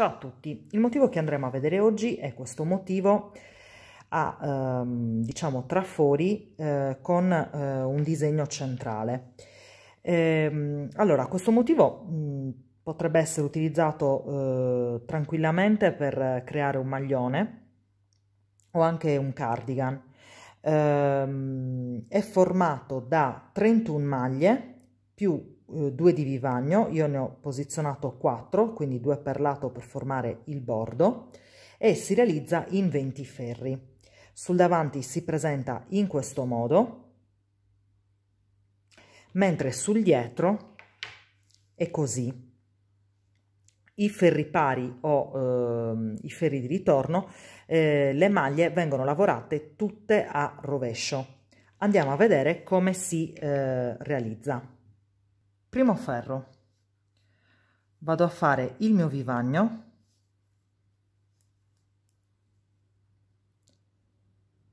Ciao a tutti, il motivo che andremo a vedere oggi è questo motivo a ehm, diciamo trafori eh, con eh, un disegno centrale. Ehm, allora, questo motivo mh, potrebbe essere utilizzato eh, tranquillamente per creare un maglione o anche un cardigan. Ehm, è formato da 31 maglie più eh, due di vivagno, io ne ho posizionato 4, quindi due per lato per formare il bordo e si realizza in 20 ferri. Sul davanti si presenta in questo modo, mentre sul dietro è così. I ferri pari o eh, i ferri di ritorno, eh, le maglie vengono lavorate tutte a rovescio. Andiamo a vedere come si eh, realizza primo ferro vado a fare il mio vivagno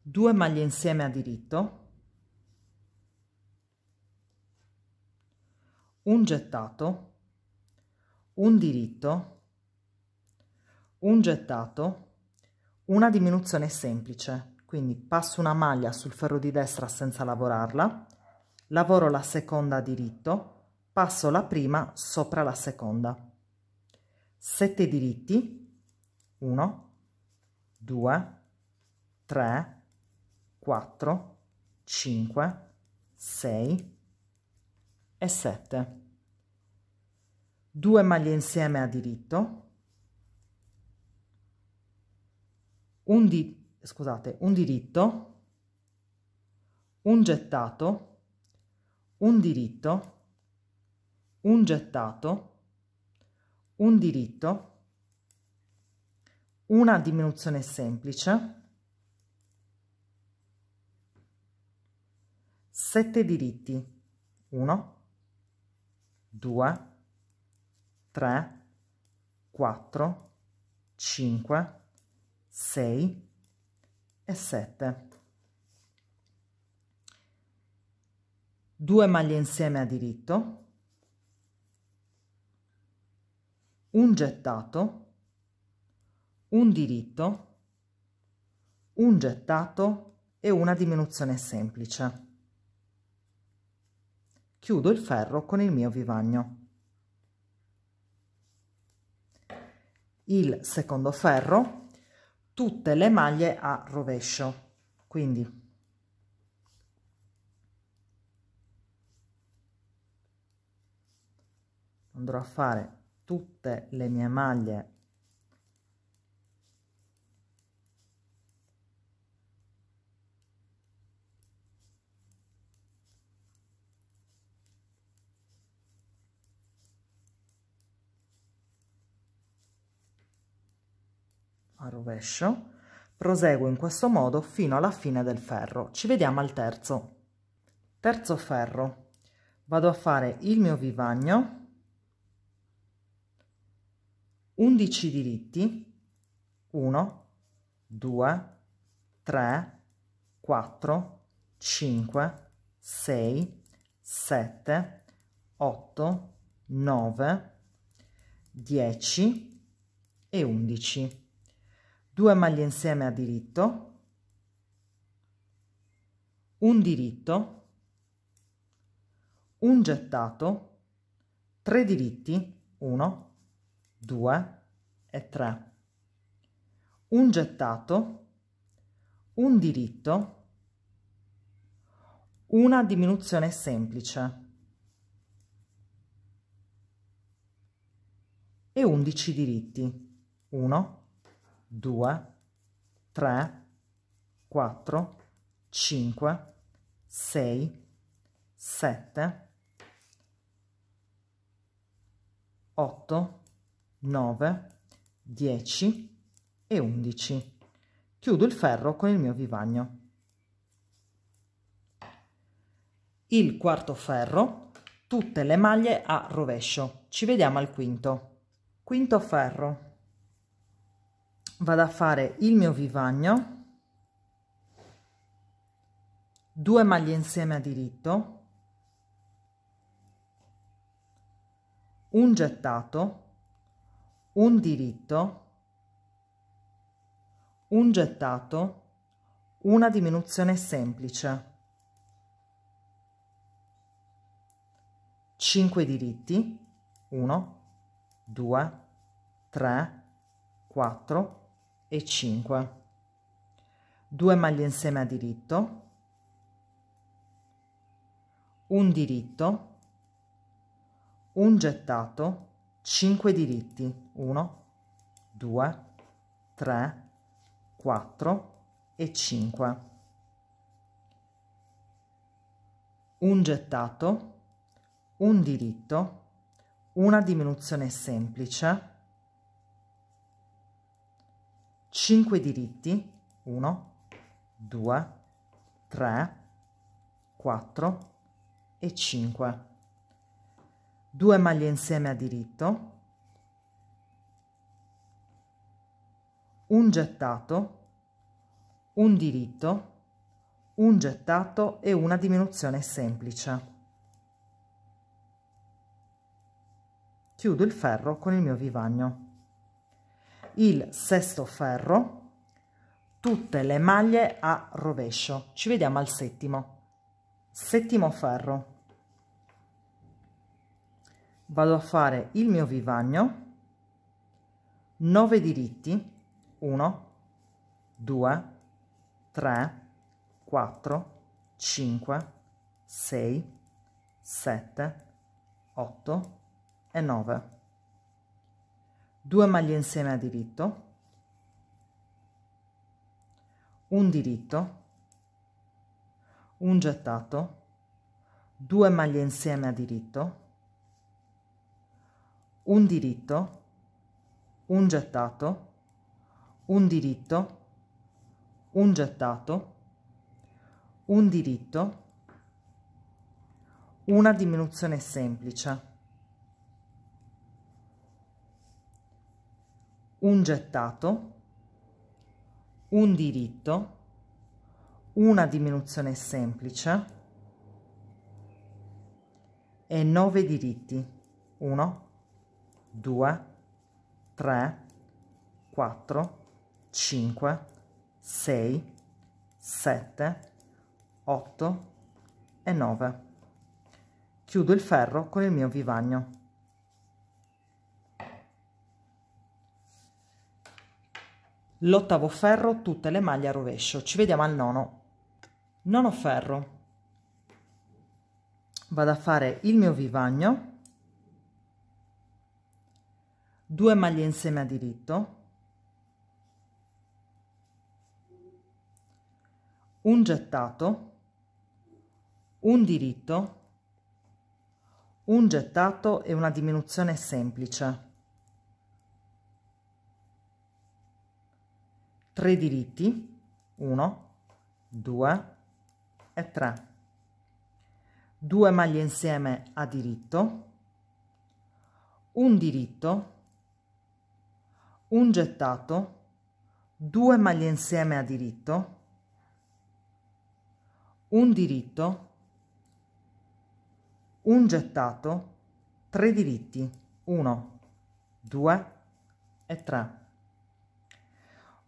2 maglie insieme a diritto un gettato un diritto un gettato una diminuzione semplice quindi passo una maglia sul ferro di destra senza lavorarla lavoro la seconda a diritto passo la prima sopra la seconda 7 diritti 1 2 3 4 5 6 e 7 2 maglie insieme a diritto un di scusate un diritto un gettato un diritto un gettato, un diritto, una diminuzione semplice, sette diritti, 1, 2, 3, 4, 5, 6 e 7. Due maglie insieme a diritto, un gettato, un diritto, un gettato e una diminuzione semplice. Chiudo il ferro con il mio vivagno. Il secondo ferro, tutte le maglie a rovescio, quindi andrò a fare tutte le mie maglie a rovescio proseguo in questo modo fino alla fine del ferro ci vediamo al terzo terzo ferro vado a fare il mio vivagno 11 diritti 1 2 3 4 5 6 7 8 9 10 e 11 Due maglie insieme a diritto un diritto un gettato tre diritti 1 2 e tre. Un gettato, un diritto, una diminuzione semplice e undici diritti. Uno, due, tre, quattro, cinque, sei, sette, otto, 9 10 e 11 chiudo il ferro con il mio vivagno il quarto ferro tutte le maglie a rovescio ci vediamo al quinto quinto ferro vado a fare il mio vivagno 2 maglie insieme a diritto un gettato un diritto, un gettato, una diminuzione semplice, 5 diritti, 1, 2, 3, 4 e 5, 2 maglie insieme a diritto, un diritto, un gettato, 5 diritti 1 2 3 4 e 5 un gettato un diritto una diminuzione semplice 5 diritti 1 2 3 4 e 5 2 maglie insieme a diritto, un gettato, un diritto, un gettato e una diminuzione semplice. Chiudo il ferro con il mio vivagno. Il sesto ferro, tutte le maglie a rovescio. Ci vediamo al settimo. Settimo ferro vado a fare il mio vivagno 9 diritti 1 2 3 4 5 6 7 8 e 9 2 maglie insieme a diritto un diritto un gettato 2 maglie insieme a diritto un diritto, un gettato, un diritto, un gettato, un diritto, una diminuzione semplice, un gettato, un diritto, una diminuzione semplice e nove diritti. 1, 2, 3, 4, 5, 6, 7, 8 e 9. Chiudo il ferro con il mio vivagno. L'ottavo ferro, tutte le maglie a rovescio. Ci vediamo al nono. Nono ferro. Vado a fare il mio vivagno due maglie insieme a diritto, un gettato, un diritto, un gettato e una diminuzione semplice, 3 diritti, 1, 2 e 3, 2 maglie insieme a diritto, un diritto, un gettato, due maglie insieme a diritto, un diritto, un gettato, tre diritti, 1, 2 e 3.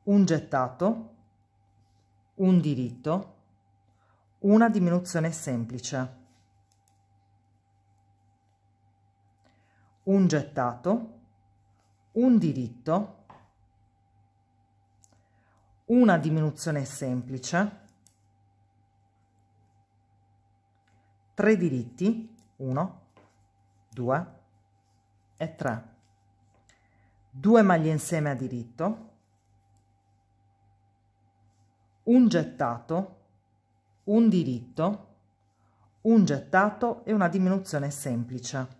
Un gettato, un diritto, una diminuzione semplice. Un gettato, un diritto, una diminuzione semplice, tre diritti, 1, 2 e 3, due maglie insieme a diritto, un gettato, un diritto, un gettato e una diminuzione semplice.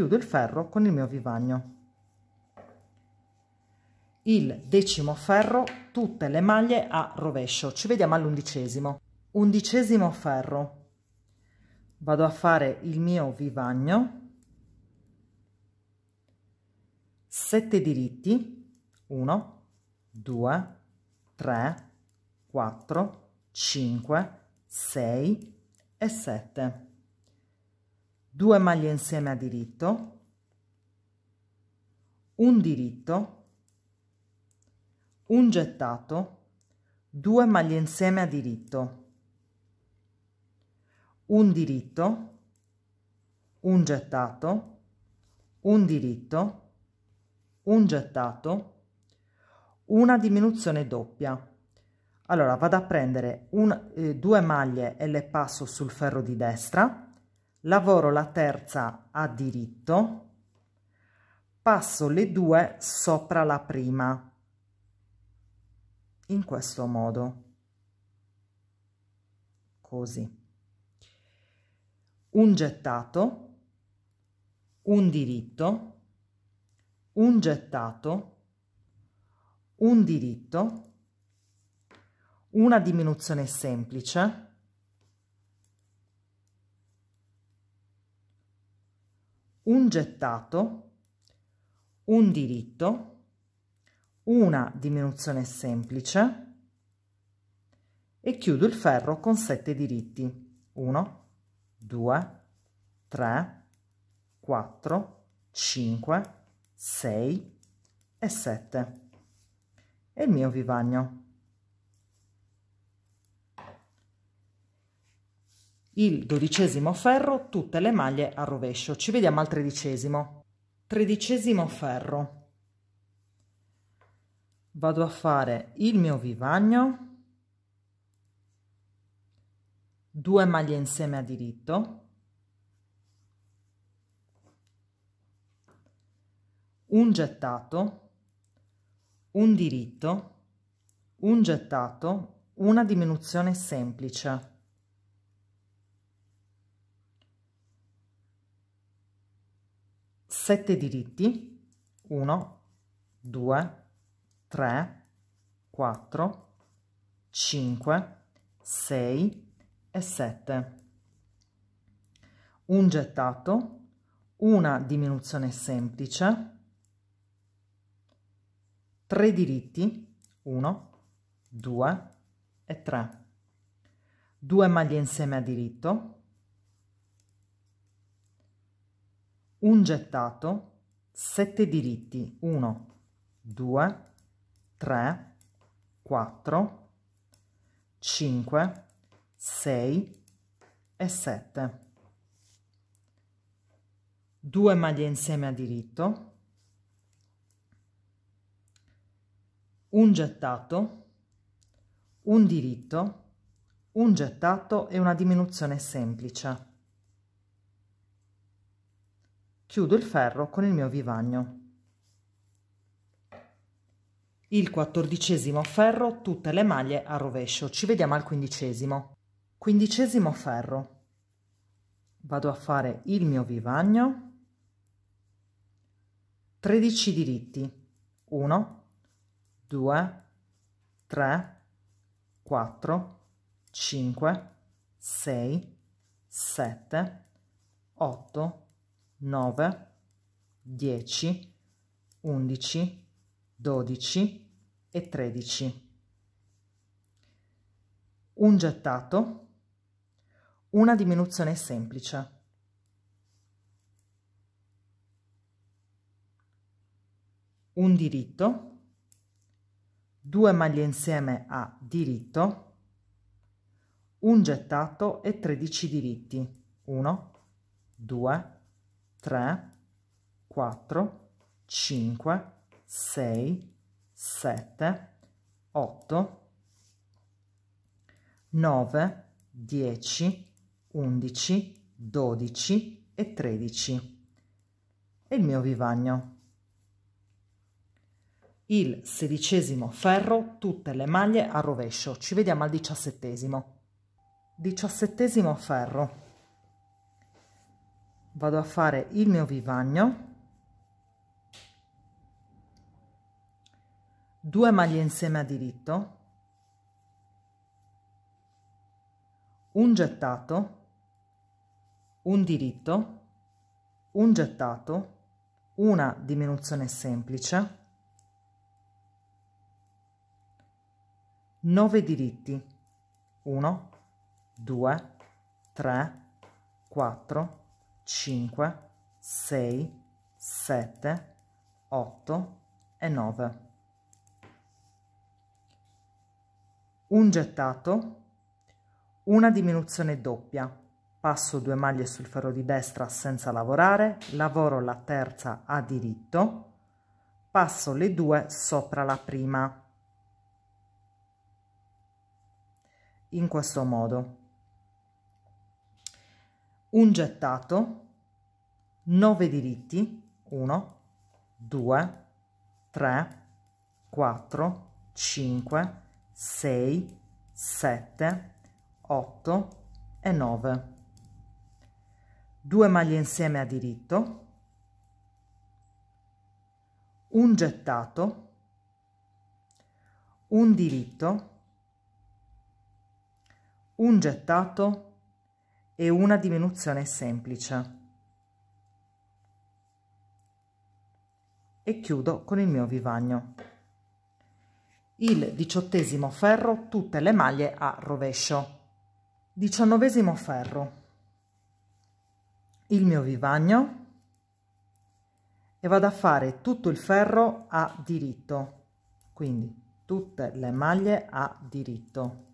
chiudo il ferro con il mio vivagno il decimo ferro tutte le maglie a rovescio ci vediamo all'undicesimo undicesimo ferro vado a fare il mio vivagno 7 diritti 1 2 3 4 5 6 e 7 2 maglie insieme a diritto un diritto un gettato 2 maglie insieme a diritto un diritto un gettato un diritto un gettato una diminuzione doppia allora vado a prendere un, eh, due maglie e le passo sul ferro di destra lavoro la terza a diritto, passo le due sopra la prima, in questo modo, così. Un gettato, un diritto, un gettato, un diritto, una diminuzione semplice, un gettato, un diritto, una diminuzione semplice e chiudo il ferro con sette diritti 1 2 3 4 5 6 e 7 e il mio vivagno il dodicesimo ferro, tutte le maglie a rovescio. Ci vediamo al tredicesimo. Tredicesimo ferro. Vado a fare il mio vivagno, 2 maglie insieme a diritto, un gettato, un diritto, un gettato, una diminuzione semplice sette diritti 1 2 3 4 5 6 e 7 un gettato una diminuzione semplice 3 diritti 1 2 e 3 2 maglie insieme a diritto un gettato, sette diritti, 1, 2, 3, 4, 5, 6 e 7. 2 maglie insieme a diritto, un gettato, un diritto, un gettato e una diminuzione semplice. Chiudo il ferro con il mio vivagno. Il quattordicesimo ferro, tutte le maglie a rovescio. Ci vediamo al quindicesimo. Quindicesimo ferro. Vado a fare il mio vivagno. 13 diritti. 1, 2, 3, 4, 5, 6, 7, 8, 9, 10, 11, 12 e 13. Un gettato, una diminuzione semplice. Un diritto, due maglie insieme a diritto, un gettato e 13 diritti. 1, 2, 3. 3, 4, 5, 6, 7, 8, 9, 10, 11, 12 e 13 e il mio vivagno. Il sedicesimo ferro, tutte le maglie a rovescio. Ci vediamo al diciassettesimo. Diciassettesimo ferro vado a fare il mio vivagno due maglie insieme a diritto un gettato un diritto un gettato una diminuzione semplice 9 diritti 1 2 3 4 5, 6, 7, 8 e 9. Un gettato, una diminuzione doppia, passo due maglie sul ferro di destra senza lavorare, lavoro la terza a diritto, passo le due sopra la prima. In questo modo un gettato, 9 diritti, 1, 2, 3, 4, 5, 6, 7, 8 e 9. 2 maglie insieme a diritto, un gettato, un diritto, un gettato, e una diminuzione semplice. E chiudo con il mio vivagno. Il diciottesimo ferro, tutte le maglie a rovescio. Diciannovesimo ferro. Il mio vivagno e vado a fare tutto il ferro a diritto. Quindi tutte le maglie a diritto.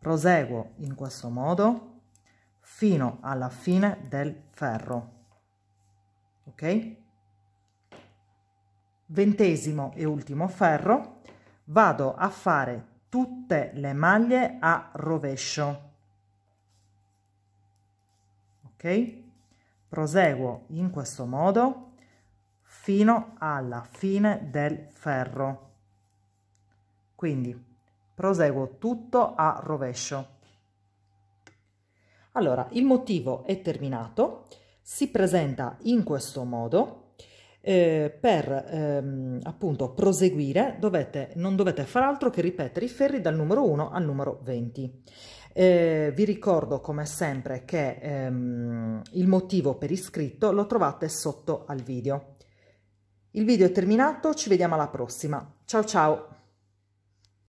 proseguo in questo modo fino alla fine del ferro ok ventesimo e ultimo ferro vado a fare tutte le maglie a rovescio ok proseguo in questo modo fino alla fine del ferro quindi proseguo tutto a rovescio allora il motivo è terminato si presenta in questo modo eh, per ehm, appunto proseguire dovete, non dovete far altro che ripetere i ferri dal numero 1 al numero 20 eh, vi ricordo come sempre che ehm, il motivo per iscritto lo trovate sotto al video il video è terminato ci vediamo alla prossima ciao ciao